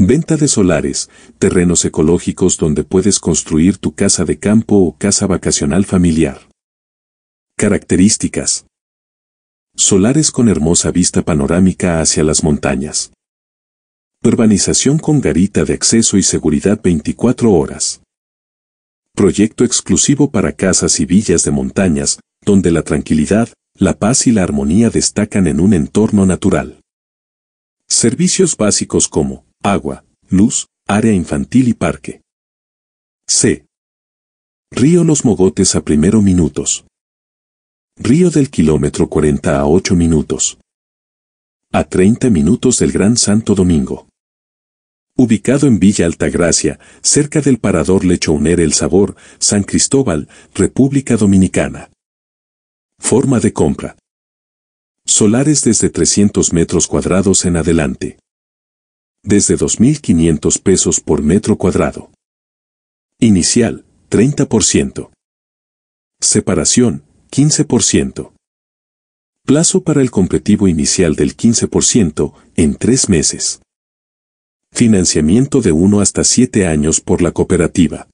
Venta de solares, terrenos ecológicos donde puedes construir tu casa de campo o casa vacacional familiar. Características. Solares con hermosa vista panorámica hacia las montañas. Urbanización con garita de acceso y seguridad 24 horas. Proyecto exclusivo para casas y villas de montañas, donde la tranquilidad, la paz y la armonía destacan en un entorno natural. Servicios básicos como agua, luz, área infantil y parque. C. Río Los Mogotes a primero minutos. Río del kilómetro 40 a 8 minutos. A 30 minutos del Gran Santo Domingo. Ubicado en Villa Altagracia, cerca del parador Lechouner El Sabor, San Cristóbal, República Dominicana. Forma de compra. Solares desde 300 metros cuadrados en adelante desde 2.500 pesos por metro cuadrado. Inicial, 30%. Separación, 15%. Plazo para el completivo inicial del 15% en tres meses. Financiamiento de 1 hasta 7 años por la cooperativa.